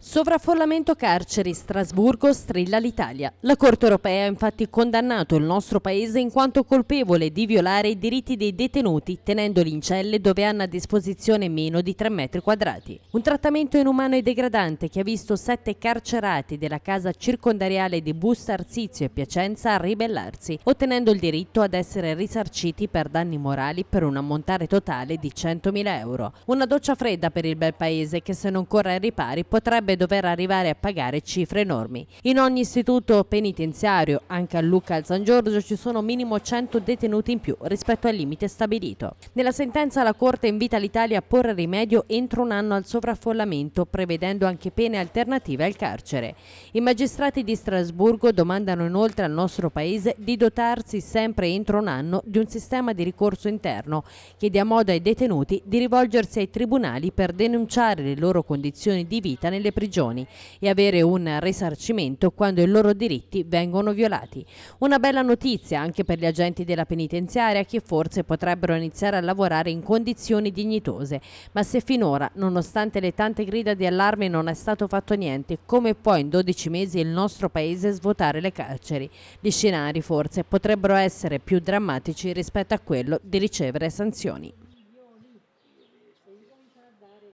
Sovraffollamento carceri, Strasburgo strilla l'Italia. La Corte europea ha infatti condannato il nostro paese in quanto colpevole di violare i diritti dei detenuti tenendoli in celle dove hanno a disposizione meno di 3 metri quadrati. Un trattamento inumano e degradante che ha visto sette carcerati della casa circondariale di Busta Arsizio e Piacenza a ribellarsi, ottenendo il diritto ad essere risarciti per danni morali per un ammontare totale di 100.000 euro. Una doccia fredda per il bel paese che se non corre ai ripari potrebbe potrebbe dover arrivare a pagare cifre enormi. In ogni istituto penitenziario, anche a Lucca e al San Giorgio, ci sono minimo 100 detenuti in più rispetto al limite stabilito. Nella sentenza la Corte invita l'Italia a porre rimedio entro un anno al sovraffollamento, prevedendo anche pene alternative al carcere. I magistrati di Strasburgo domandano inoltre al nostro Paese di dotarsi sempre entro un anno di un sistema di ricorso interno che dia modo ai detenuti di rivolgersi ai tribunali per denunciare le loro condizioni di vita nelle prigioni e avere un risarcimento quando i loro diritti vengono violati. Una bella notizia anche per gli agenti della penitenziaria che forse potrebbero iniziare a lavorare in condizioni dignitose, ma se finora, nonostante le tante grida di allarme, non è stato fatto niente, come può in 12 mesi il nostro paese svuotare le carceri? Gli scenari forse potrebbero essere più drammatici rispetto a quello di ricevere sanzioni.